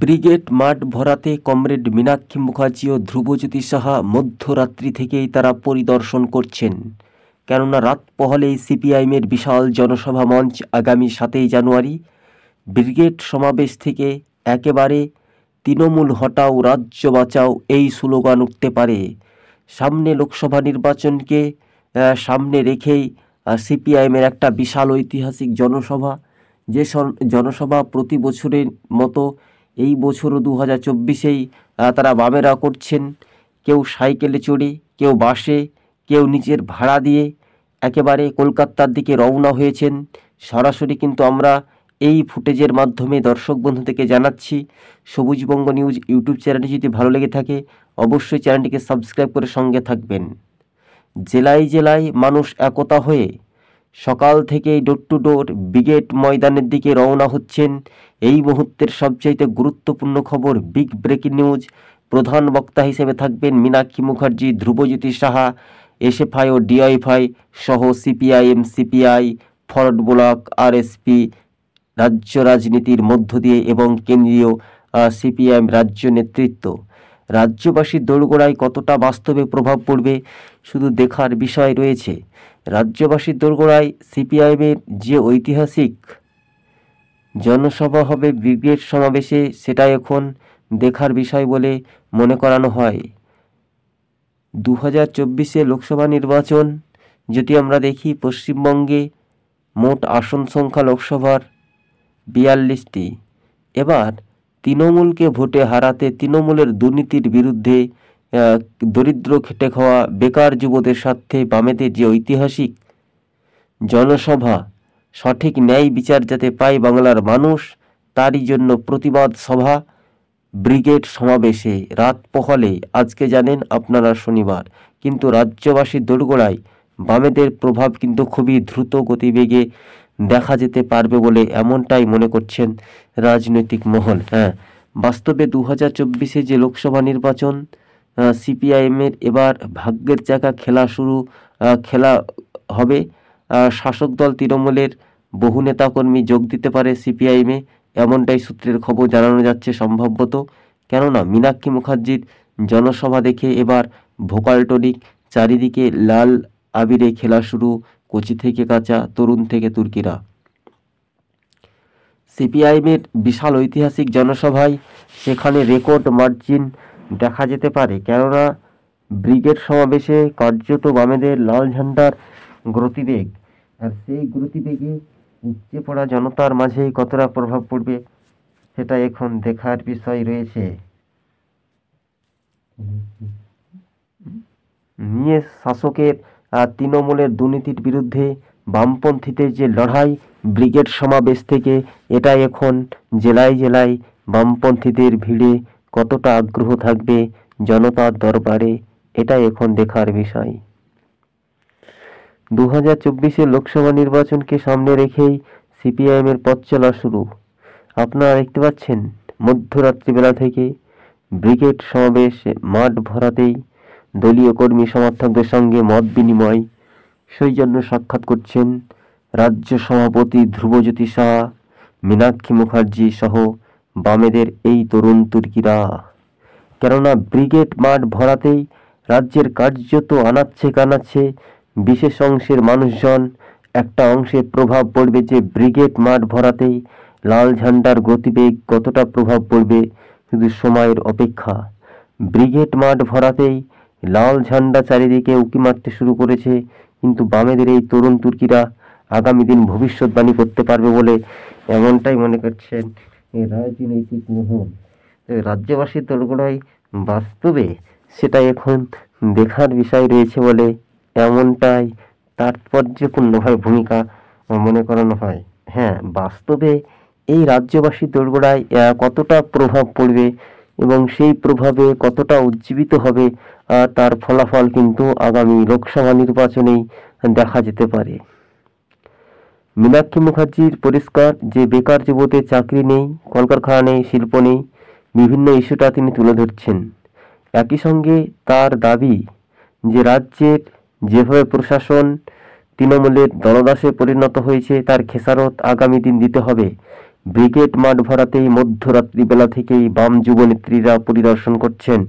brigade মাঠ ভরাতে comrade Minakshi Mukherjee ও ধ্রুবজ্যোতি সাহা মধ্যরাত্রি থেকেই তারা পরিদর্শন করছেন কেননা রাত পহলেই সিপিআইএমের বিশাল জনসভা মঞ্চ আগামী সাতই জানুয়ারি ব্রিগেড সমাবেশ থেকে একেবারে তৃণমূল হটাও রাজ্য বাঁচাও এই স্লোগান উঠতে পারে সামনে লোকসভা নির্বাচনকে সামনে রেখেই সিপিআইএমের একটা বিশাল ঐতিহাসিক জনসভা যে জনসভা প্রতি বছরের মতো এই বছরও দু হাজার চব্বিশেই তারা বামেরা করছেন কেউ সাইকেলে চড়ে কেউ বাসে কেউ নিজের ভাড়া দিয়ে একেবারে কলকাতার দিকে রওনা হয়েছেন সরাসরি কিন্তু আমরা এই ফুটেজের মাধ্যমে দর্শক বন্ধু থেকে জানাচ্ছি সবুজবঙ্গ নিউজ ইউটিউব চ্যানেলটি যদি ভালো লেগে থাকে অবশ্যই চ্যানেলটিকে সাবস্ক্রাইব করে সঙ্গে থাকবেন জেলায় জেলায় মানুষ একতা হয়ে সকাল থেকেই ডোর টু ডোর ব্রিগেড ময়দানের দিকে রওনা হচ্ছেন এই মুহূর্তের সবচাইতে গুরুত্বপূর্ণ খবর বিগ ব্রেকিং নিউজ প্রধান বক্তা হিসেবে থাকবেন মীনাক্ষী মুখার্জি ধ্রুবজ্যোতি সাহা এসএফআই ও ডিআইএফআই সহ CPIM CPI forward bloc RSP রাজ্য রাজনীতির মধ্য দিয়ে এবং কেন্দ্রীয় সিপিআইএম রাজ্য নেতৃত্ব রাজ্যবাসীর দোরগোড়ায় কতটা বাস্তবে প্রভাব পড়বে শুধু দেখার বিষয় রয়েছে রাজ্যবাসীর দোরগোড়ায় সিপিআইএমের যে ঐতিহাসিক জনসভা হবে ব্রিগেড সমাবেশে সেটা এখন দেখার বিষয় বলে মনে করানো হয় দু হাজার চব্বিশে লোকসভা নির্বাচন যদি আমরা দেখি পশ্চিমবঙ্গে মোট আসন সংখ্যা লোকসভার বিয়াল্লিশটি এবার তৃণমূলকে ভোটে হারাতে তৃণমূলের দুর্নীতির বিরুদ্ধে দরিদ্র খেটে খাওয়া বেকার যুবদের স্বার্থে বামেদের যে ঐতিহাসিক জনসভা সঠিক ন্যায় বিচার যাতে পায় বাংলার মানুষ তারই জন্য প্রতিবাদ সভা ব্রিগেড সমাবেশে রাত পহলে আজকে জানেন আপনারা শনিবার কিন্তু রাজ্যবাসীর দোরগোড়ায় বামেদের প্রভাব কিন্তু খুবই দ্রুত গতিবেগে দেখা যেতে পারবে বলে এমনটাই মনে করছেন রাজনৈতিক মহল হ্যাঁ বাস্তবে দু হাজার চব্বিশে যে লোকসভা নির্বাচন সিপিআইএমের এবার ভাগ্যের জায়গা খেলা শুরু খেলা হবে শাসক দল তৃণমূলের বহু নেতাকর্মী যোগ দিতে পারে সিপিআইএমে এমনটাই সূত্রের খবর জানানো যাচ্ছে সম্ভবত কেননা মীনাক্ষী মুখার্জির জনসভা দেখে এবার ভোকাল টনিক চারিদিকে লাল আবিরে খেলা শুরু কোচি থেকে কাঁচা তরুণ থেকে তুর্কিরা সিপিআইএমের বিশাল ঐতিহাসিক জনসভায় সেখানে রেকর্ড মার্জিন দেখা যেতে পারে কেননা ব্রিগেড সমাবেশে কার্যত বামেদের লাল ঝান্ডার গতিবেগ আর সেই গতিবেগে উপচে পড়া জনতার মাঝে কতটা প্রভাব পড়বে সেটা এখন দেখার বিষয় রয়েছে নিয়ে শাসকের তৃণমূলের দুর্নীতির বিরুদ্ধে বামপন্থীদের যে লড়াই ব্রিগেড সমাবেশ থেকে এটা এখন জেলায় জেলায় বামপন্থীদের ভিড়ে কতটা আগ্রহ থাকবে জনতার দরবারে এটা এখন দেখার বিষয় দু হাজার চব্বিশে লোকসভা নির্বাচনকে সামনে রেখেই সিপিআইএমের পথ চলা শুরু আপনারা দেখতে পাচ্ছেন মধ্যরাত্রিবেলা থেকে ব্রিগেড সমাবেশ মাঠ ভরাতেই দলীয় কর্মী সমর্থকদের সঙ্গে মত বিনিময় সেই জন্য সাক্ষাৎ করছেন রাজ্য সভাপতি ধ্রুবজ্যোতি শাহ মীনাক্ষী মুখার্জি সহ বামেদের এই তরুণ তুর্কিরা কেননা ব্রিগেড মাঠ ভরাতেই রাজ্যের কার্য তো আনাচ্ছে কানাচ্ছে বিশেষ অংশের মানুষজন একটা অংশে প্রভাব পড়বে যে ব্রিগেড মাঠ ভরাতেই লাল ঝান্ডার গতিবেগ কতটা প্রভাব পড়বে শুধু সময়ের অপেক্ষা ব্রিগেড মাঠ ভরাতেই লাল ঝান্ডা চারিদিকে উঁকি মারতে শুরু করেছে কিন্তু বামেদের এই তরুণ তুর্কিরা আগামী দিন ভবিষ্যৎবাণী করতে পারবে বলে এমনটাই মনে করছেন রাজনৈতিক মোহন রাজ্যবাসীর তরগোড়াই বাস্তবে সেটা এখন দেখার বিষয় রয়েছে বলে এমনটাই তাৎপর্যপূর্ণভাবে ভূমিকা মনে করানো হয় হ্যাঁ বাস্তবে এই রাজ্যবাসী দোরগোড়ায় কতটা প্রভাব পড়বে এবং সেই প্রভাবে কতটা উজ্জীবিত হবে তার ফলাফল কিন্তু আগামী লোকসভা নির্বাচনেই দেখা যেতে পারে মীনাক্ষী মুখার্জির পরিষ্কার যে বেকার যুবতের চাকরি নেই কলকারখানা নেই শিল্প নেই বিভিন্ন ইস্যুটা তিনি তুলে ধরছেন একই সঙ্গে তার দাবি যে রাজ্যের যেভাবে প্রশাসন তৃণমূলের দলদাসে পরিণত হয়েছে তার খেসারত আগামী দিন দিতে হবে ব্রিগেড মাঠ ভরাতেই মধ্যরাত্রিবেলা থেকেই বাম যুবনেত্রীরা পরিদর্শন করছেন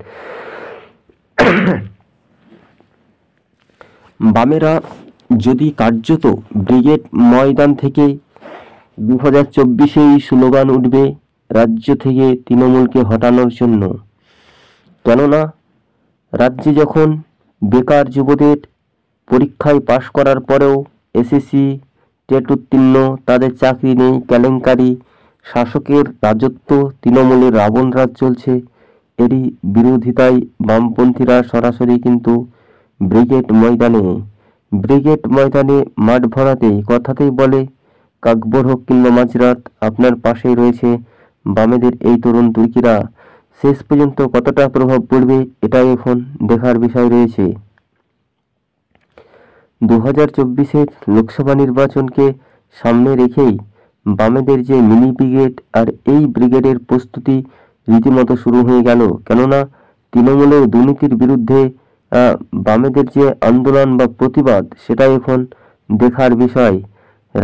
বামেরা যদি কার্যত ব্রিগেড ময়দান থেকে দু হাজার চব্বিশেই স্লোগান উঠবে রাজ্য থেকে তৃণমূলকে হটানোর জন্য কেননা রাজ্যে যখন বেকার যুবদের পরীক্ষায় পাশ করার পরেও এসএসসি টেট উত্তীর্ণ তাদের চাকরি নেই কেলেঙ্কারি শাসকের রাজত্ব তৃণমূলের রাবণ রাজ চলছে এরই বিরোধিতায় বামপন্থীরা সরাসরি কিন্তু ব্রিগেড ময়দানে ব্রিগেড ময়দানে মাঠ ভরাতে কথাতেই বলে কাকবর হোক কিংবা মাঝরাত আপনার পাশেই রয়েছে বামেদের এই তরুণ তুর্কিরা শেষ পর্যন্ত কতটা প্রভাব পড়বে এটাই এখন দেখার বিষয় রয়েছে দু হাজার চব্বিশের লোকসভা নির্বাচনকে সামনে রেখেই বামেদের যে মিনি ব্রিগেড আর এই ব্রিগেডের প্রস্তুতি রীতিমতো শুরু হয়ে গেল কেননা তৃণমূলের দুর্নীতির বিরুদ্ধে বামেদের যে আন্দোলন বা প্রতিবাদ সেটাই এখন দেখার বিষয়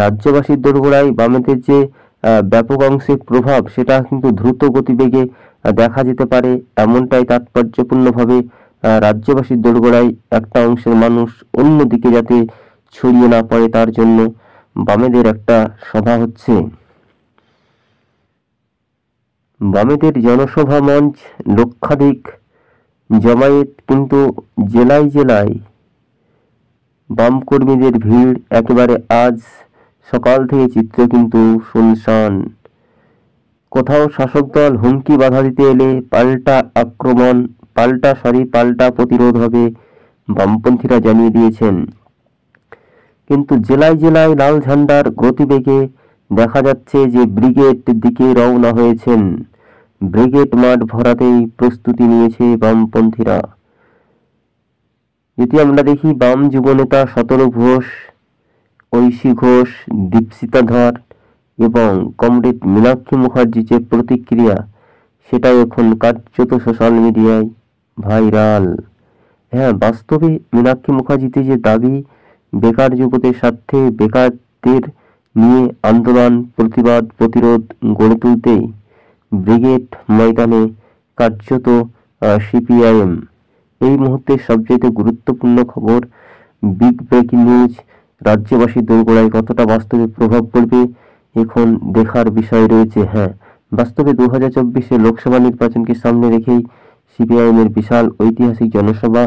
রাজ্যবাসীর দোরগোড়ায় বামেদের যে ব্যাপক অংশে প্রভাব সেটা কিন্তু দ্রুত গতিবেগে দেখা যেতে পারে এমনটাই তাৎপর্যপূর্ণভাবে রাজ্যবাসীর দোরগোড়ায় একটা অংশের মানুষ অন্যদিকে যাতে ছড়িয়ে না পড়ে তার জন্য বামেদের একটা সভা হচ্ছে বামেদের জনসভা মঞ্চ লক্ষাধিক জমায়েত কিন্তু জেলায় জেলায় বাম কর্মীদের ভিড় একেবারে আজ সকাল থেকে চিত্র কিন্তু শুনশান কোথাও শাসক দল হুমকি বাধা দিতে এলে পাল্টা আক্রমণ পাল্টা সারি পাল্টা প্রতিরোধ হবে বামপন্থীরা জানিয়ে দিয়েছেন কিন্তু জেলায় জেলায় লাল ঝান্ডার গতিবেগে দেখা যাচ্ছে যে ব্রিগেড দিকে রওনা হয়েছেন ব্রিগেড মাঠ ভরাতেই প্রস্তুতি নিয়েছে বামপন্থীরা যদি আমরা দেখি বাম যুবনেতা শতরু ঘোষ ঐশী ঘোষ দীপসিতা ধর এবং কমরেড মীনাক্ষী মুখার্জি যে প্রতিক্রিয়া সেটাই এখন কার্যত সোশ্যাল মিডিয়ায় ভাইরাল হ্যাঁ বাস্তবে মীনাক্ষী মুখার্জিতে যে দাবি বেকার যুবদের স্বার্থে বেকারদের নিয়ে আন্দোলন প্রতিবাদ প্রতিরোধ গড়ে তুলতে ব্রিগেড ময়দানে কার্যত সিপিআইএম এই মুহূর্তে সবচেয়ে গুরুত্বপূর্ণ খবর বিগ ব্রেকিং নিউজ রাজ্যবাসীর দোরগোড়ায় কতটা বাস্তবে প্রভাব পড়বে এখন দেখার বিষয় রয়েছে হ্যাঁ বাস্তবে দু হাজার চব্বিশে লোকসভা নির্বাচনকে সামনে রেখেই সিপিআইএমের বিশাল ঐতিহাসিক জনসভা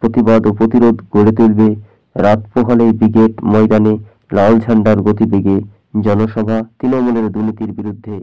প্রতিবাদ ও প্রতিরোধ গড়ে তুলবে রাত পোহালে ব্রিগেড ময়দানে লাল ঝান্ডার গতিবেগে জনসভা তৃণমূলের দুর্নীতির বিরুদ্ধে